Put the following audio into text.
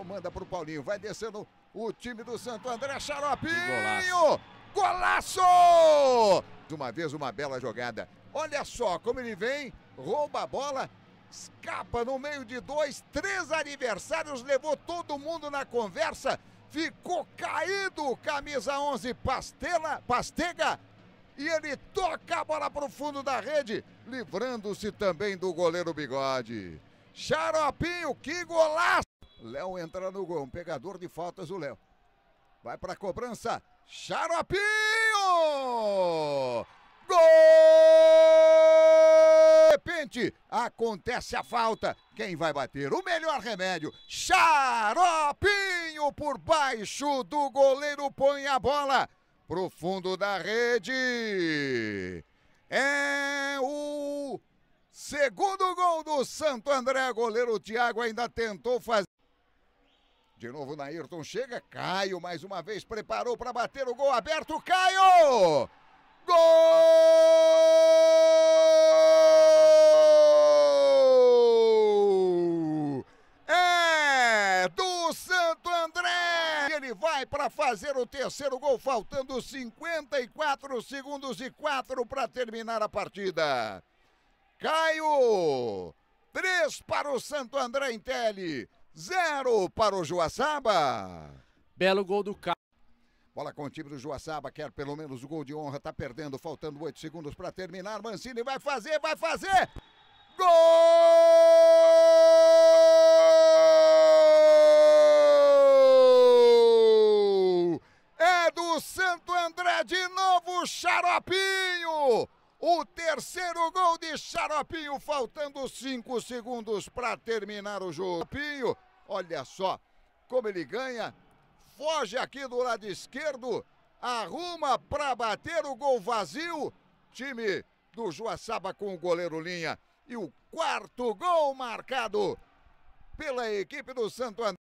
Então manda pro Paulinho. Vai descendo o time do Santo André. Xaropinho! Golaço! Golaço! De uma vez, uma bela jogada. Olha só como ele vem, rouba a bola, escapa no meio de dois, três adversários, levou todo mundo na conversa, ficou caído, camisa 11, Pastela, Pastega, e ele toca a bola para o fundo da rede, livrando-se também do goleiro Bigode. Xaropinho, que golaço! Léo entra no gol. Um pegador de faltas, o Léo. Vai pra cobrança. Xaropinho! Gol! De repente, acontece a falta. Quem vai bater? O melhor remédio. Xaropinho por baixo do goleiro põe a bola pro fundo da rede. É o segundo gol do Santo André. Goleiro Thiago ainda tentou fazer. De novo Ayrton chega, Caio mais uma vez preparou para bater o gol aberto, Caio! Gol! É do Santo André! Ele vai para fazer o terceiro gol, faltando 54 segundos e 4 para terminar a partida. Caio! 3 para o Santo André em tele. 0 para o Joaçaba. Belo gol do Carlos. Bola com o time do Joaçaba, quer pelo menos o gol de honra, tá perdendo, faltando 8 segundos para terminar. Mancini vai fazer, vai fazer! Gol! É do Santo André de novo, Xaropinho! O terceiro gol de Xaropinho, faltando cinco segundos para terminar o jogo. Xaropinho, olha só como ele ganha. Foge aqui do lado esquerdo, arruma para bater o gol vazio. Time do Joaçaba com o goleiro Linha. E o quarto gol marcado pela equipe do Santo André.